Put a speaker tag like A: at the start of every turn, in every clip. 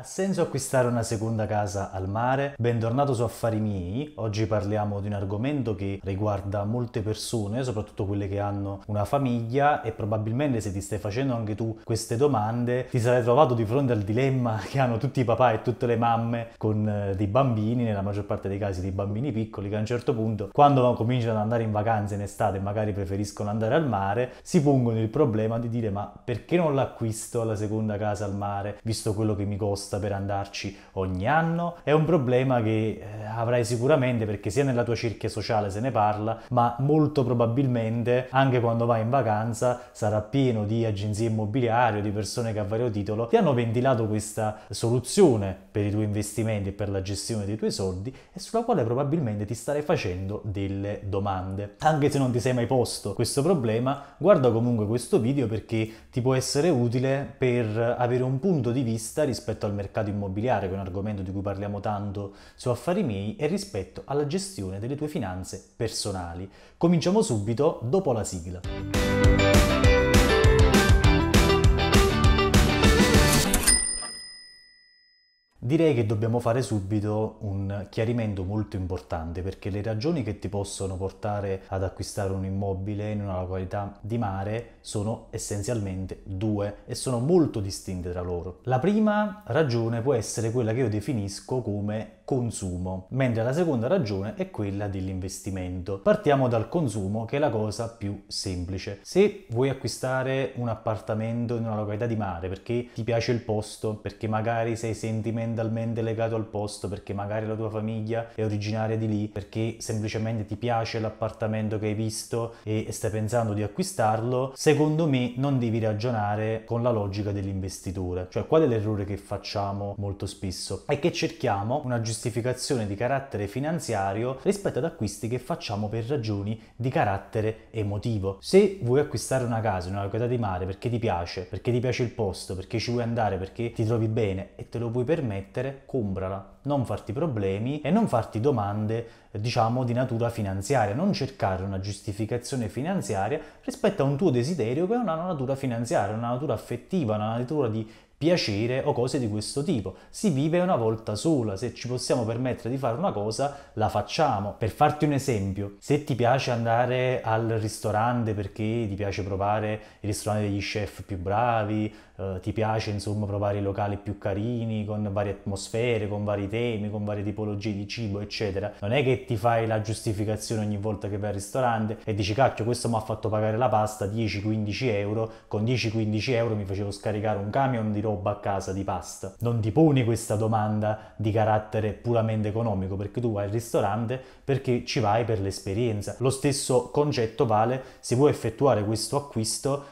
A: Ha senso acquistare una seconda casa al mare? Bentornato su Affari miei. Oggi parliamo di un argomento che riguarda molte persone, soprattutto quelle che hanno una famiglia e probabilmente se ti stai facendo anche tu queste domande, ti sarai trovato di fronte al dilemma che hanno tutti i papà e tutte le mamme con eh, dei bambini, nella maggior parte dei casi dei bambini piccoli che a un certo punto quando cominciano ad andare in vacanza in estate, magari preferiscono andare al mare, si pongono il problema di dire "Ma perché non l'acquisto la seconda casa al mare, visto quello che mi costa?" apposta per andarci ogni anno, è un problema che eh, avrai sicuramente perché sia nella tua cerchia sociale se ne parla, ma molto probabilmente anche quando vai in vacanza sarà pieno di agenzie immobiliari o di persone che a vario titolo ti hanno ventilato questa soluzione per i tuoi investimenti e per la gestione dei tuoi soldi e sulla quale probabilmente ti starei facendo delle domande. Anche se non ti sei mai posto questo problema, guarda comunque questo video perché ti può essere utile per avere un punto di vista rispetto a al mercato immobiliare, che è un argomento di cui parliamo tanto su Affari miei, e rispetto alla gestione delle tue finanze personali. Cominciamo subito dopo la sigla. Direi che dobbiamo fare subito un chiarimento molto importante perché le ragioni che ti possono portare ad acquistare un immobile in una località di mare sono essenzialmente due e sono molto distinte tra loro. La prima ragione può essere quella che io definisco come consumo, mentre la seconda ragione è quella dell'investimento. Partiamo dal consumo che è la cosa più semplice. Se vuoi acquistare un appartamento in una località di mare perché ti piace il posto, perché magari sei sentimentale fondamentalmente legato al posto perché magari la tua famiglia è originaria di lì, perché semplicemente ti piace l'appartamento che hai visto e stai pensando di acquistarlo, secondo me non devi ragionare con la logica dell'investitore. Cioè qual è l'errore che facciamo molto spesso? È che cerchiamo una giustificazione di carattere finanziario rispetto ad acquisti che facciamo per ragioni di carattere emotivo. Se vuoi acquistare una casa in una località di mare perché ti piace, perché ti piace il posto, perché ci vuoi andare, perché ti trovi bene e te lo puoi permettere, permettere, comprala non farti problemi e non farti domande diciamo di natura finanziaria, non cercare una giustificazione finanziaria rispetto a un tuo desiderio che è una natura finanziaria, una natura affettiva, una natura di piacere o cose di questo tipo. Si vive una volta sola, se ci possiamo permettere di fare una cosa, la facciamo. Per farti un esempio, se ti piace andare al ristorante perché ti piace provare i ristoranti degli chef più bravi, eh, ti piace insomma provare i locali più carini, con varie atmosfere, con vari temi, temi, con varie tipologie di cibo, eccetera. Non è che ti fai la giustificazione ogni volta che vai al ristorante e dici cacchio, questo mi ha fatto pagare la pasta 10-15 euro, con 10-15 euro mi facevo scaricare un camion di roba a casa di pasta. Non ti poni questa domanda di carattere puramente economico perché tu vai al ristorante perché ci vai per l'esperienza. Lo stesso concetto vale se vuoi effettuare questo acquisto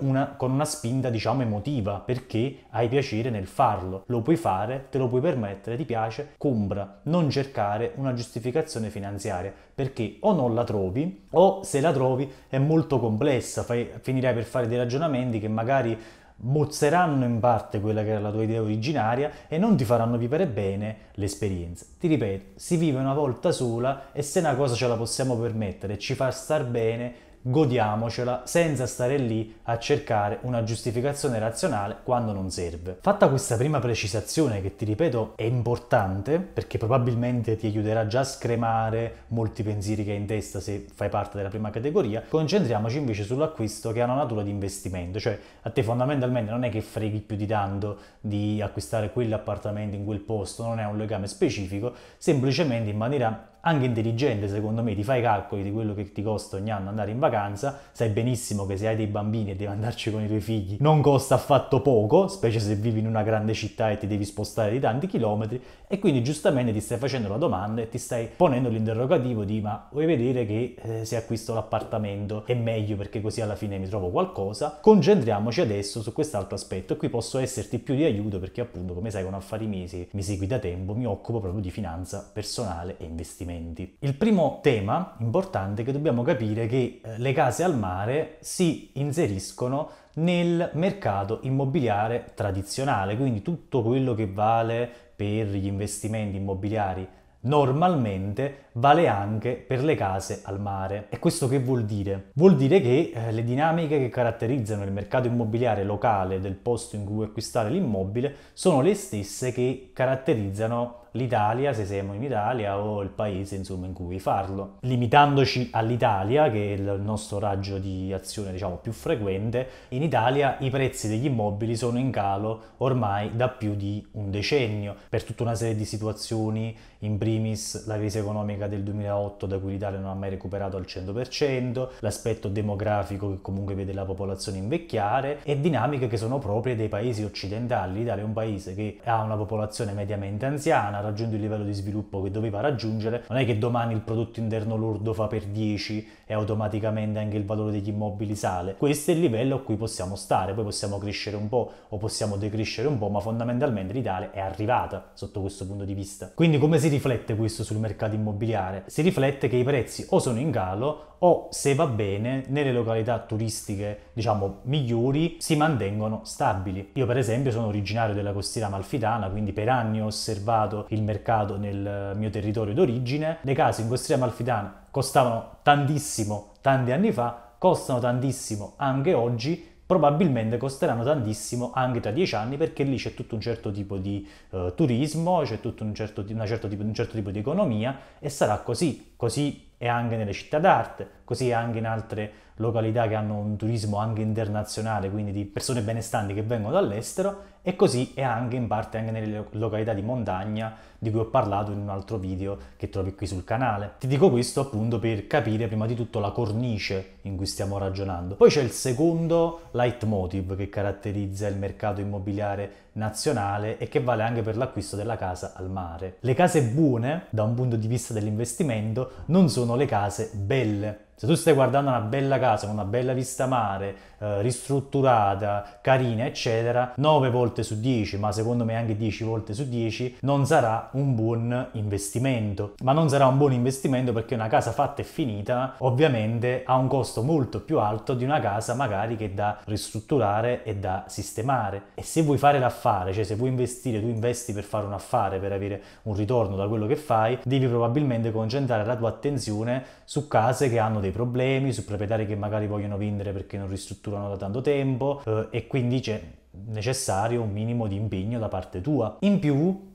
A: una, con una spinta diciamo emotiva perché hai piacere nel farlo. Lo puoi fare, te lo puoi permettere, ti piace piace, compra, non cercare una giustificazione finanziaria, perché o non la trovi o se la trovi è molto complessa, fai, finirai per fare dei ragionamenti che magari mozzeranno in parte quella che era la tua idea originaria e non ti faranno vivere bene l'esperienza. Ti ripeto, si vive una volta sola e se una cosa ce la possiamo permettere e ci fa star bene, godiamocela senza stare lì a cercare una giustificazione razionale quando non serve. Fatta questa prima precisazione che ti ripeto è importante perché probabilmente ti aiuterà già a scremare molti pensieri che hai in testa se fai parte della prima categoria, concentriamoci invece sull'acquisto che ha una natura di investimento, cioè a te fondamentalmente non è che freghi più di tanto di acquistare quell'appartamento in quel posto, non è un legame specifico, semplicemente in maniera anche intelligente secondo me, ti fai i calcoli di quello che ti costa ogni anno andare in vacanza, sai benissimo che se hai dei bambini e devi andarci con i tuoi figli non costa affatto poco, specie se vivi in una grande città e ti devi spostare di tanti chilometri e quindi giustamente ti stai facendo la domanda e ti stai ponendo l'interrogativo di ma vuoi vedere che eh, se acquisto l'appartamento è meglio perché così alla fine mi trovo qualcosa, concentriamoci adesso su quest'altro aspetto e qui posso esserti più di aiuto perché appunto come sai con affari mesi mi segui da tempo, mi occupo proprio di finanza personale e investimento elementi. Il primo tema importante è che dobbiamo capire è che eh, le case al mare si inseriscono nel mercato immobiliare tradizionale, quindi tutto quello che vale per gli investimenti immobiliari normalmente vale anche per le case al mare. E questo che vuol dire? Vuol dire che eh, le dinamiche che caratterizzano il mercato immobiliare locale del posto in cui acquistare l'immobile sono le stesse che caratterizzano l'Italia se siamo in Italia o il paese insomma in cui farlo. Limitandoci all'Italia, che è il nostro raggio di azione diciamo più frequente, in Italia i prezzi degli immobili sono in calo ormai da più di un decennio per tutta una serie di situazioni, in primis la crisi economica del 2008 da cui l'Italia non ha mai recuperato al 100%, l'aspetto demografico che comunque vede la popolazione invecchiare e dinamiche che sono proprie dei paesi occidentali. L'Italia è un paese che ha una popolazione mediamente anziana, ha raggiunto il livello di sviluppo che doveva raggiungere, non è che domani il prodotto interno lordo fa per 10 e automaticamente anche il valore degli immobili sale. Questo è il livello a cui possiamo stare, poi possiamo crescere un po' o possiamo decrescere un po', ma fondamentalmente l'Italia è arrivata sotto questo punto di vista. Quindi come si riflette questo sul mercato immobiliare? immobiliare. Si riflette che i prezzi o sono in calo o se va bene nelle località turistiche diciamo migliori si mantengono stabili. Io per esempio sono originario della costiera amalfitana quindi per anni ho osservato il mercato nel mio territorio d'origine. Le case in costiera amalfitana costavano tantissimo tanti anni fa, costano tantissimo anche oggi probabilmente costeranno tantissimo anche tra dieci anni perché lì c'è tutto un certo tipo di eh, turismo, c'è tutto un certo, certo tipo, un certo tipo di economia e sarà così, così è anche nelle città d'arte, così è anche in altre località che hanno un turismo anche internazionale, quindi di persone benestanti che vengono dall'estero e così è anche in parte anche nelle località di montagna di cui ho parlato in un altro video che trovi qui sul canale. Ti dico questo appunto per capire prima di tutto la cornice in cui stiamo ragionando. Poi c'è il secondo leitmotiv che caratterizza il mercato immobiliare nazionale e che vale anche per l'acquisto della casa al mare. Le case buone, da un punto di vista dell'investimento, non sono le case belle se tu stai guardando una bella casa con una bella vista mare, eh, ristrutturata, carina, eccetera, 9 volte su 10, ma secondo me anche 10 volte su 10, non sarà un buon investimento. Ma non sarà un buon investimento perché una casa fatta e finita ovviamente ha un costo molto più alto di una casa magari che è da ristrutturare e da sistemare. E se vuoi fare l'affare, cioè se vuoi investire, tu investi per fare un affare, per avere un ritorno da quello che fai, devi probabilmente concentrare la tua attenzione su case che hanno dei dei problemi, su proprietari che magari vogliono vendere perché non ristrutturano da tanto tempo eh, e quindi c'è necessario un minimo di impegno da parte tua. In più,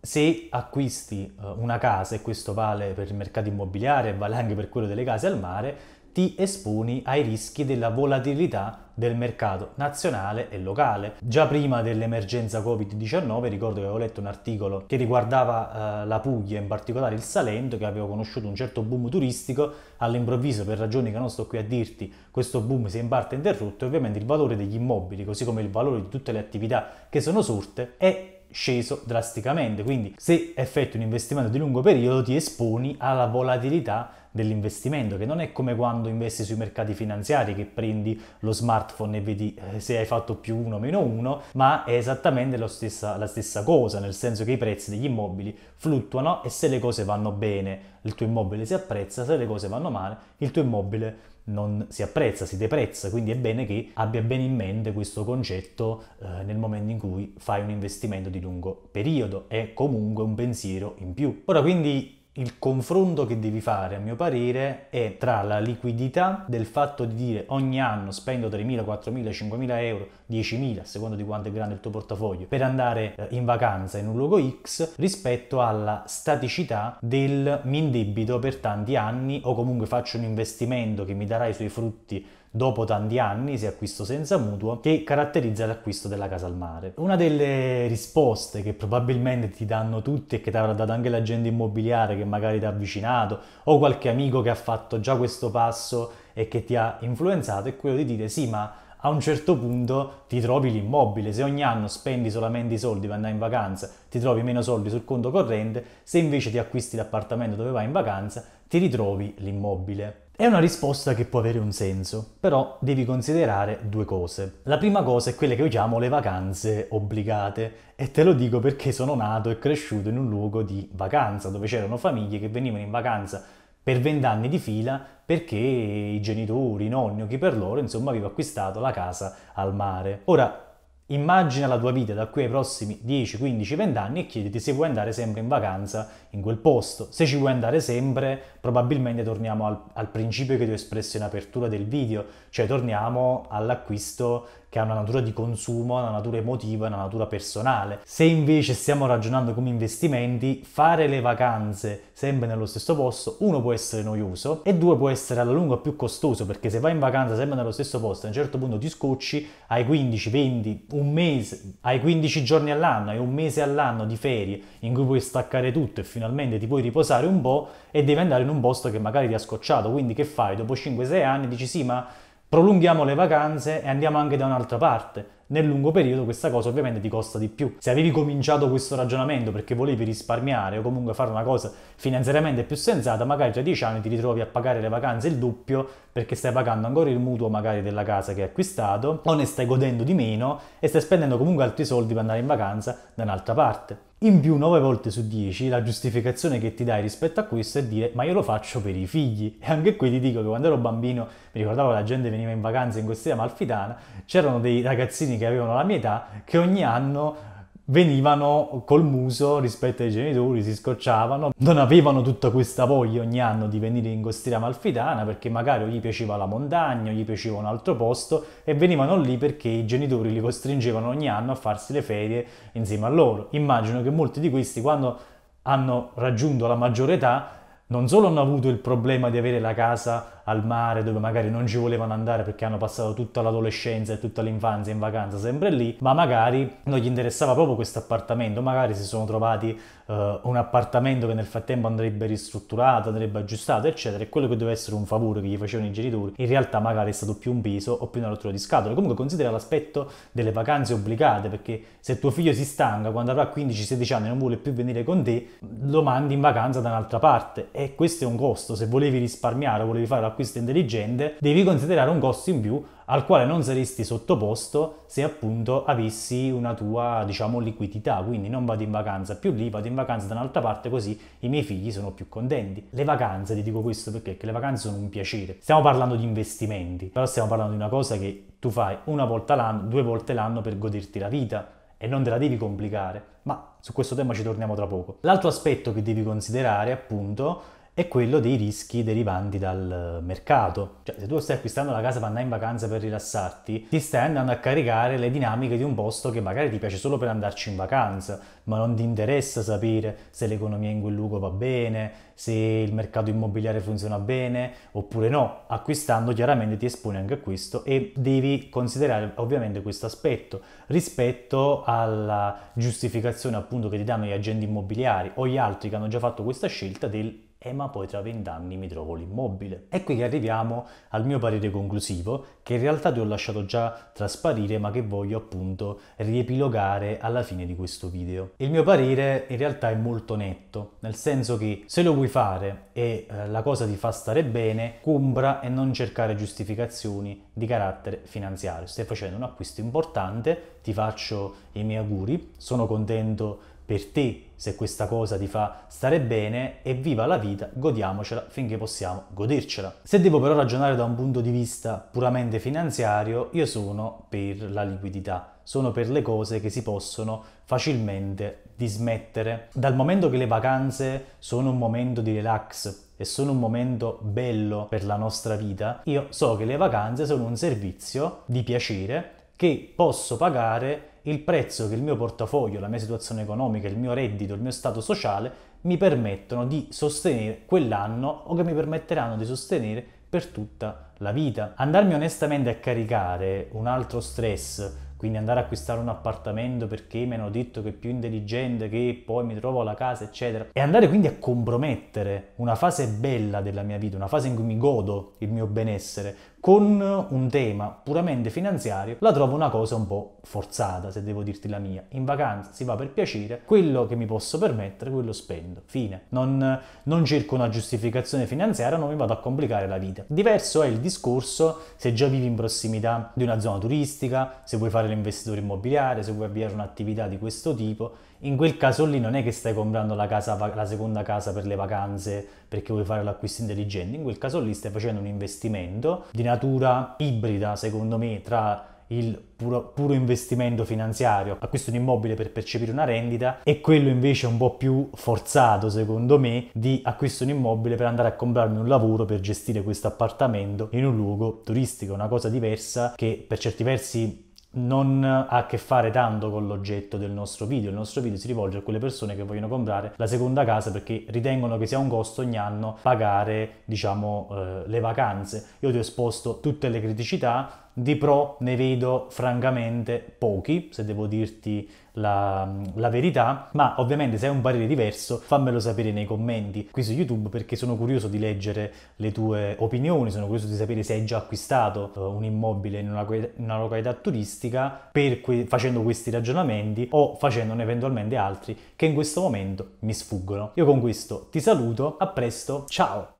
A: se acquisti eh, una casa, e questo vale per il mercato immobiliare, vale anche per quello delle case al mare, ti esponi ai rischi della volatilità del mercato nazionale e locale. Già prima dell'emergenza Covid-19 ricordo che avevo letto un articolo che riguardava eh, la Puglia, in particolare il Salento, che aveva conosciuto un certo boom turistico, all'improvviso per ragioni che non sto qui a dirti, questo boom si è in parte interrotto e ovviamente il valore degli immobili, così come il valore di tutte le attività che sono sorte, è sceso drasticamente. Quindi se effetti un investimento di lungo periodo ti esponi alla volatilità dell'investimento, che non è come quando investi sui mercati finanziari che prendi lo smartphone e vedi eh, se hai fatto più uno o meno uno, ma è esattamente la stessa, la stessa cosa, nel senso che i prezzi degli immobili fluttuano e se le cose vanno bene il tuo immobile si apprezza, se le cose vanno male il tuo immobile non si apprezza, si deprezza, quindi è bene che abbia bene in mente questo concetto eh, nel momento in cui fai un investimento di lungo periodo, è comunque un pensiero in più. Ora quindi il confronto che devi fare, a mio parere, è tra la liquidità del fatto di dire ogni anno spendo 3.000, 4.000, 5.000 euro, 10.000, a seconda di quanto è grande il tuo portafoglio, per andare eh, in vacanza in un luogo X, rispetto alla staticità del mi indebito per tanti anni o comunque faccio un investimento che mi darà i suoi frutti dopo tanti anni, se acquisto senza mutuo, che caratterizza l'acquisto della casa al mare. Una delle risposte che probabilmente ti danno tutti e che ti avrà dato anche l'agente immobiliare che magari ti ha avvicinato o qualche amico che ha fatto già questo passo e che ti ha influenzato è quello di dire sì ma a un certo punto ti trovi l'immobile. Se ogni anno spendi solamente i soldi per andare in vacanza, ti trovi meno soldi sul conto corrente, se invece ti acquisti l'appartamento dove vai in vacanza, ti ritrovi l'immobile. È una risposta che può avere un senso, però devi considerare due cose. La prima cosa è quella che usiamo le vacanze obbligate e te lo dico perché sono nato e cresciuto in un luogo di vacanza dove c'erano famiglie che venivano in vacanza per vent'anni di fila perché i genitori, i nonni o chi per loro, insomma, aveva acquistato la casa al mare. Ora, Immagina la tua vita da qui ai prossimi 10, 15, 20 anni e chiediti se vuoi andare sempre in vacanza in quel posto. Se ci vuoi andare sempre, probabilmente torniamo al, al principio che ti ho espresso in apertura del video, cioè torniamo all'acquisto che ha una natura di consumo, una natura emotiva, una natura personale. Se invece stiamo ragionando come investimenti, fare le vacanze sempre nello stesso posto, uno può essere noioso e due può essere alla lunga più costoso perché se vai in vacanza sempre nello stesso posto, a un certo punto ti scocci, hai 15, 20, un mese, hai 15 giorni all'anno, hai un mese all'anno di ferie in cui puoi staccare tutto e finalmente ti puoi riposare un po' e devi andare in un posto che magari ti ha scocciato, quindi che fai? Dopo 5-6 anni dici sì ma prolunghiamo le vacanze e andiamo anche da un'altra parte. Nel lungo periodo questa cosa ovviamente ti costa di più. Se avevi cominciato questo ragionamento perché volevi risparmiare o comunque fare una cosa finanziariamente più sensata, magari tra dieci anni ti ritrovi a pagare le vacanze il doppio perché stai pagando ancora il mutuo magari della casa che hai acquistato o ne stai godendo di meno e stai spendendo comunque altri soldi per andare in vacanza da un'altra parte. In più, 9 volte su 10, la giustificazione che ti dai rispetto a questo è dire ma io lo faccio per i figli. E anche qui ti dico che quando ero bambino, mi ricordavo che la gente veniva in vacanza in costiera malfitana, c'erano dei ragazzini che avevano la mia età che ogni anno venivano col muso rispetto ai genitori, si scocciavano, non avevano tutta questa voglia ogni anno di venire in costiera malfitana perché magari gli piaceva la montagna, gli piaceva un altro posto e venivano lì perché i genitori li costringevano ogni anno a farsi le ferie insieme a loro. Immagino che molti di questi quando hanno raggiunto la maggiore età non solo hanno avuto il problema di avere la casa al mare dove magari non ci volevano andare perché hanno passato tutta l'adolescenza e tutta l'infanzia in vacanza sempre lì, ma magari non gli interessava proprio questo appartamento, magari si sono trovati eh, un appartamento che nel frattempo andrebbe ristrutturato, andrebbe aggiustato, eccetera, e quello che doveva essere un favore che gli facevano i genitori, in realtà magari è stato più un peso o più una rottura di scatole. Comunque considera l'aspetto delle vacanze obbligate, perché se tuo figlio si stanca quando avrà 15-16 anni e non vuole più venire con te, lo mandi in vacanza da un'altra parte e questo è un costo, se volevi risparmiare, volevi fare la l'acquisto intelligente, devi considerare un costo in più al quale non saresti sottoposto se appunto avessi una tua, diciamo, liquidità, quindi non vado in vacanza più lì, vado in vacanza da un'altra parte così i miei figli sono più contenti. Le vacanze, ti dico questo perché le vacanze sono un piacere. Stiamo parlando di investimenti, però stiamo parlando di una cosa che tu fai una volta l'anno, due volte l'anno per goderti la vita e non te la devi complicare, ma su questo tema ci torniamo tra poco. L'altro aspetto che devi considerare appunto è quello dei rischi derivanti dal eh, mercato. Cioè, se tu stai acquistando la casa per andare in vacanza per rilassarti, ti stai andando a caricare le dinamiche di un posto che magari ti piace solo per andarci in vacanza, ma non ti interessa sapere se l'economia in quel luogo va bene, se il mercato immobiliare funziona bene oppure no. Acquistando chiaramente ti espone anche a questo e devi considerare ovviamente questo aspetto rispetto alla giustificazione appunto che ti danno gli agenti immobiliari o gli altri che hanno già fatto questa scelta del eh, ma poi tra vent'anni mi trovo l'immobile. È qui che arriviamo al mio parere conclusivo, che in realtà ti ho lasciato già trasparire, ma che voglio appunto riepilogare alla fine di questo video. Il mio parere in realtà è molto netto, nel senso che se lo vuoi fare e eh, la cosa ti fa stare bene, compra e non cercare giustificazioni di carattere finanziario. Stai facendo un acquisto importante, ti faccio i miei auguri, sono contento di per te se questa cosa ti fa stare bene e viva la vita, godiamocela finché possiamo godercela. Se devo però ragionare da un punto di vista puramente finanziario, io sono per la liquidità, sono per le cose che si possono facilmente dismettere. Dal momento che le vacanze sono un momento di relax, e sono un momento bello per la nostra vita, io so che le vacanze sono un servizio di piacere che posso pagare il prezzo che il mio portafoglio, la mia situazione economica, il mio reddito, il mio stato sociale mi permettono di sostenere quell'anno o che mi permetteranno di sostenere per tutta la vita. Andarmi onestamente a caricare un altro stress, quindi andare a acquistare un appartamento perché mi hanno detto che è più intelligente, che poi mi trovo la casa, eccetera, e andare quindi a compromettere una fase bella della mia vita, una fase in cui mi godo il mio benessere, con un tema puramente finanziario, la trovo una cosa un po' forzata, se devo dirti la mia. In vacanza si va per piacere, quello che mi posso permettere, quello spendo. Fine. Non, non cerco una giustificazione finanziaria, non mi vado a complicare la vita. Diverso è il discorso se già vivi in prossimità di una zona turistica, se vuoi fare l'investitore immobiliare, se vuoi avviare un'attività di questo tipo in quel caso lì non è che stai comprando la, casa, la seconda casa per le vacanze perché vuoi fare l'acquisto intelligente, in quel caso lì stai facendo un investimento di natura ibrida, secondo me, tra il puro, puro, investimento finanziario, acquisto un immobile per percepire una rendita, e quello invece un po' più forzato, secondo me, di acquisto un immobile per andare a comprarmi un lavoro per gestire questo appartamento in un luogo turistico, una cosa diversa che per certi versi non ha a che fare tanto con l'oggetto del nostro video, il nostro video si rivolge a quelle persone che vogliono comprare la seconda casa perché ritengono che sia un costo ogni anno pagare diciamo eh, le vacanze. Io ti ho esposto tutte le criticità, di pro ne vedo francamente pochi, se devo dirti la, la, verità, ma ovviamente se hai un parere diverso fammelo sapere nei commenti qui su YouTube perché sono curioso di leggere le tue opinioni, sono curioso di sapere se hai già acquistato eh, un immobile in una, in una località turistica que facendo questi ragionamenti o facendone eventualmente altri che in questo momento mi sfuggono. Io con questo ti saluto, a presto, ciao!